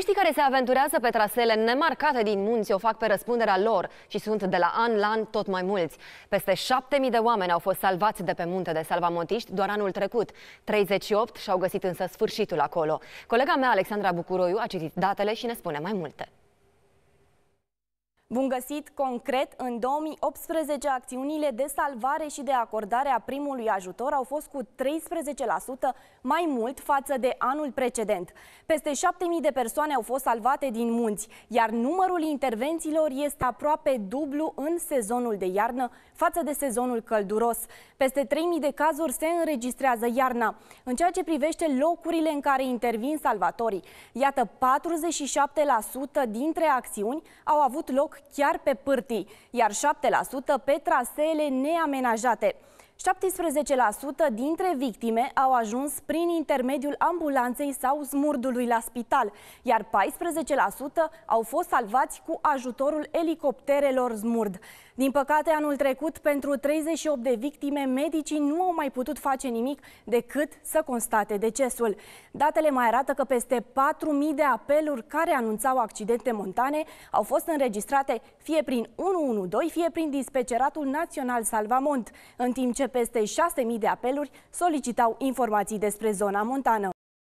Turiștii care se aventurează pe trasele nemarcate din munți o fac pe răspunderea lor și sunt de la an la an tot mai mulți. Peste 7.000 de oameni au fost salvați de pe munte de salvamontiști doar anul trecut. 38 și-au găsit însă sfârșitul acolo. Colega mea, Alexandra Bucuroiu, a citit datele și ne spune mai multe. Bun găsit! Concret, în 2018, acțiunile de salvare și de acordare a primului ajutor au fost cu 13% mai mult față de anul precedent. Peste 7.000 de persoane au fost salvate din munți, iar numărul intervențiilor este aproape dublu în sezonul de iarnă față de sezonul călduros. Peste 3.000 de cazuri se înregistrează iarna. În ceea ce privește locurile în care intervin salvatorii, iată, 47% dintre acțiuni au avut loc loc chiar pe pârtii, iar 7% pe traseele neamenajate. 17% dintre victime au ajuns prin intermediul ambulanței sau smurdului la spital, iar 14% au fost salvați cu ajutorul elicopterelor smurd. Din păcate, anul trecut, pentru 38 de victime, medicii nu au mai putut face nimic decât să constate decesul. Datele mai arată că peste 4.000 de apeluri care anunțau accidente montane au fost înregistrate fie prin 112, fie prin dispeceratul național Salvamont, în timp ce peste 6.000 de apeluri solicitau informații despre zona montană.